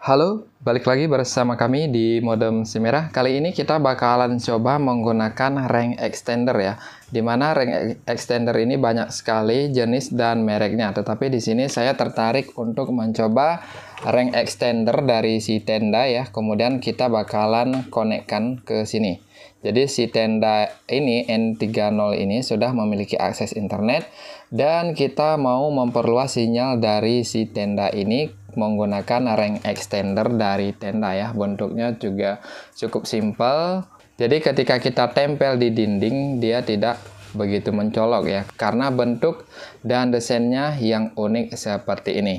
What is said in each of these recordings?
Halo, balik lagi bersama kami di Modem merah. Kali ini kita bakalan coba menggunakan rank extender ya. Dimana rank extender ini banyak sekali jenis dan mereknya. Tetapi di sini saya tertarik untuk mencoba rank extender dari si tenda ya. Kemudian kita bakalan konekkan ke sini. Jadi si tenda ini N30 ini sudah memiliki akses internet dan kita mau memperluas sinyal dari si tenda ini menggunakan ring extender dari tenda ya bentuknya juga cukup simple jadi ketika kita tempel di dinding dia tidak begitu mencolok ya karena bentuk dan desainnya yang unik seperti ini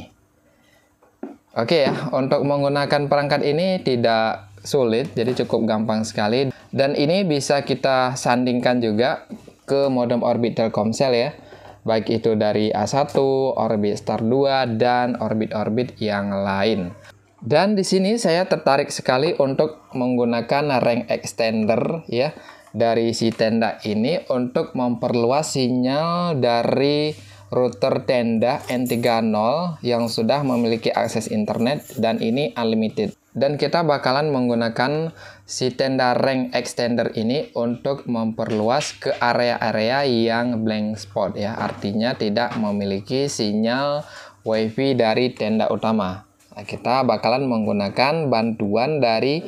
Oke ya, untuk menggunakan perangkat ini tidak sulit, jadi cukup gampang sekali. Dan ini bisa kita sandingkan juga ke modem orbit telkomsel ya baik itu dari A1, orbit star 2, dan orbit-orbit yang lain. Dan di sini saya tertarik sekali untuk menggunakan rank extender ya dari si tenda ini untuk memperluas sinyal dari router Tenda N30 yang sudah memiliki akses internet dan ini unlimited. Dan kita bakalan menggunakan si Tenda Rank Extender ini untuk memperluas ke area-area yang blank spot ya. Artinya tidak memiliki sinyal WiFi dari tenda utama. Nah, kita bakalan menggunakan bantuan dari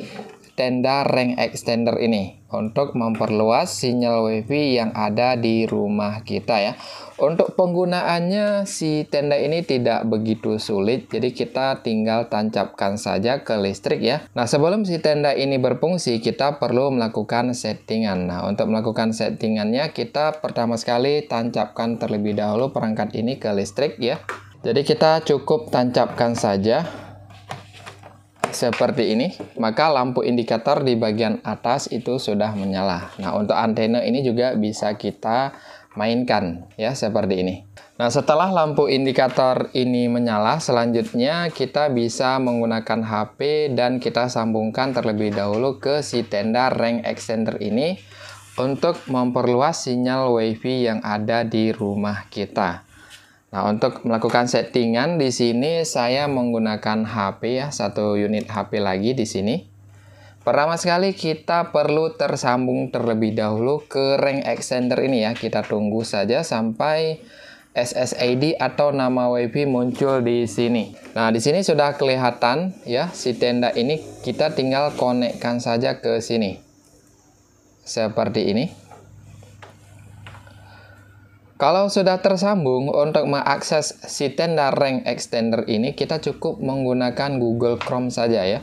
Tenda range extender ini untuk memperluas sinyal WiFi yang ada di rumah kita ya. Untuk penggunaannya si tenda ini tidak begitu sulit, jadi kita tinggal tancapkan saja ke listrik ya. Nah sebelum si tenda ini berfungsi, kita perlu melakukan settingan. Nah untuk melakukan settingannya, kita pertama sekali tancapkan terlebih dahulu perangkat ini ke listrik ya. Jadi kita cukup tancapkan saja seperti ini, maka lampu indikator di bagian atas itu sudah menyala. Nah, untuk antena ini juga bisa kita mainkan ya seperti ini. Nah, setelah lampu indikator ini menyala, selanjutnya kita bisa menggunakan HP dan kita sambungkan terlebih dahulu ke si tenda rank extender ini untuk memperluas sinyal WiFi yang ada di rumah kita. Nah, untuk melakukan settingan di sini saya menggunakan HP ya, satu unit HP lagi di sini. Pertama sekali kita perlu tersambung terlebih dahulu ke ring extender ini ya. Kita tunggu saja sampai SSID atau nama WiFi muncul di sini. Nah, di sini sudah kelihatan ya si tenda ini kita tinggal konekkan saja ke sini. Seperti ini. Kalau sudah tersambung, untuk mengakses si tenda rank extender ini, kita cukup menggunakan Google Chrome saja ya.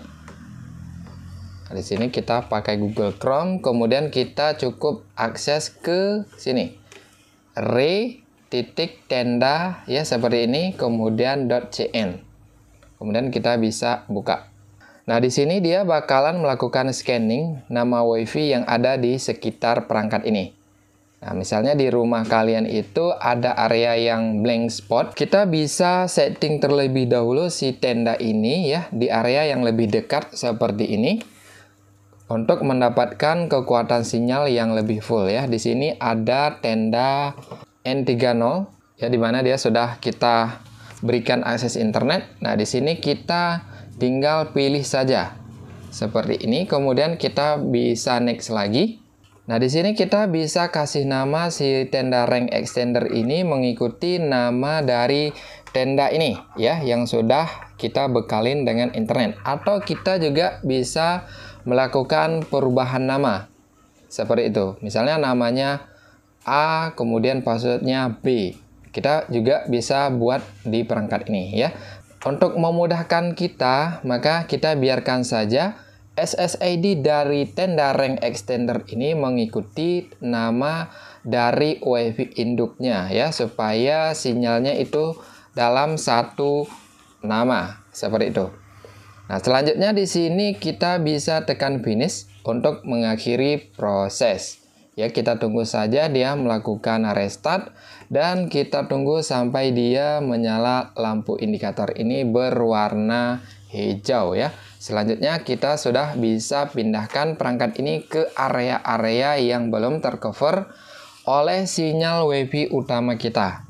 Di sini kita pakai Google Chrome, kemudian kita cukup akses ke sini. Re titik tenda ya seperti ini, kemudian .cn. Kemudian kita bisa buka. Nah, di sini dia bakalan melakukan scanning nama WiFi yang ada di sekitar perangkat ini. Nah, misalnya di rumah kalian itu ada area yang blank spot, kita bisa setting terlebih dahulu si tenda ini ya di area yang lebih dekat seperti ini untuk mendapatkan kekuatan sinyal yang lebih full ya. Di sini ada tenda N30 ya di mana dia sudah kita berikan akses internet. Nah, di sini kita tinggal pilih saja seperti ini, kemudian kita bisa next lagi. Nah, di sini kita bisa kasih nama si tenda rank extender ini mengikuti nama dari tenda ini ya yang sudah kita bekalin dengan internet atau kita juga bisa melakukan perubahan nama. Seperti itu. Misalnya namanya A kemudian passwordnya B. Kita juga bisa buat di perangkat ini ya. Untuk memudahkan kita, maka kita biarkan saja SSID dari tenda rank extender ini mengikuti nama dari wifi induknya ya supaya sinyalnya itu dalam satu nama seperti itu. Nah, selanjutnya di sini kita bisa tekan finish untuk mengakhiri proses. Ya, kita tunggu saja dia melakukan restart dan kita tunggu sampai dia menyala lampu indikator ini berwarna hijau ya. Selanjutnya kita sudah bisa pindahkan perangkat ini ke area-area yang belum tercover oleh sinyal WiFi utama kita.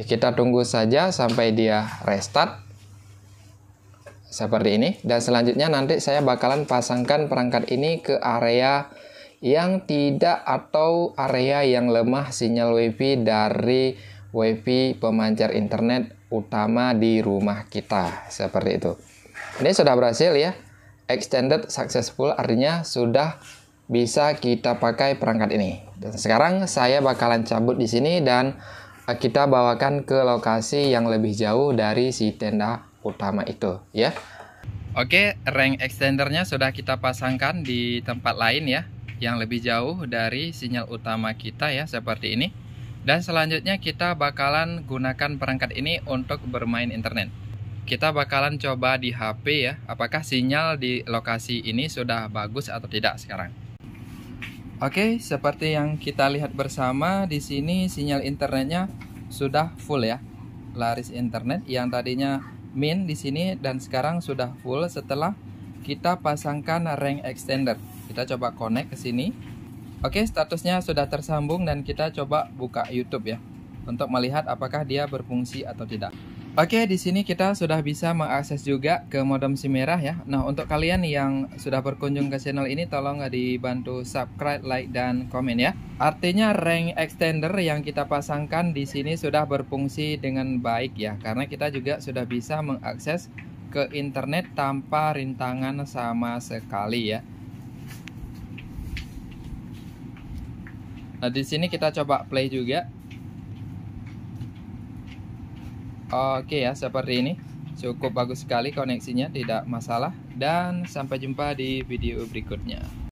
Kita tunggu saja sampai dia restart seperti ini dan selanjutnya nanti saya bakalan pasangkan perangkat ini ke area yang tidak atau area yang lemah sinyal WiFi dari WiFi pemancar internet utama di rumah kita seperti itu. Ini sudah berhasil ya. Extended successful artinya sudah bisa kita pakai perangkat ini. Dan sekarang saya bakalan cabut di sini dan eh, kita bawakan ke lokasi yang lebih jauh dari si tenda utama itu ya. Oke, rank extendernya sudah kita pasangkan di tempat lain ya, yang lebih jauh dari sinyal utama kita ya, seperti ini. Dan selanjutnya kita bakalan gunakan perangkat ini untuk bermain internet kita bakalan coba di HP ya apakah sinyal di lokasi ini sudah bagus atau tidak sekarang Oke seperti yang kita lihat bersama di sini sinyal internetnya sudah full ya laris internet yang tadinya min di sini dan sekarang sudah full setelah kita pasangkan ring extender kita coba connect ke sini Oke, statusnya sudah tersambung dan kita coba buka YouTube ya untuk melihat apakah dia berfungsi atau tidak. Oke, di sini kita sudah bisa mengakses juga ke modem si merah ya. Nah, untuk kalian yang sudah berkunjung ke channel ini, tolong dibantu subscribe, like, dan komen ya. Artinya rank extender yang kita pasangkan di sini sudah berfungsi dengan baik ya, karena kita juga sudah bisa mengakses ke internet tanpa rintangan sama sekali ya. Nah, di sini kita coba play juga. Oke ya, seperti ini. Cukup bagus sekali koneksinya, tidak masalah. Dan sampai jumpa di video berikutnya.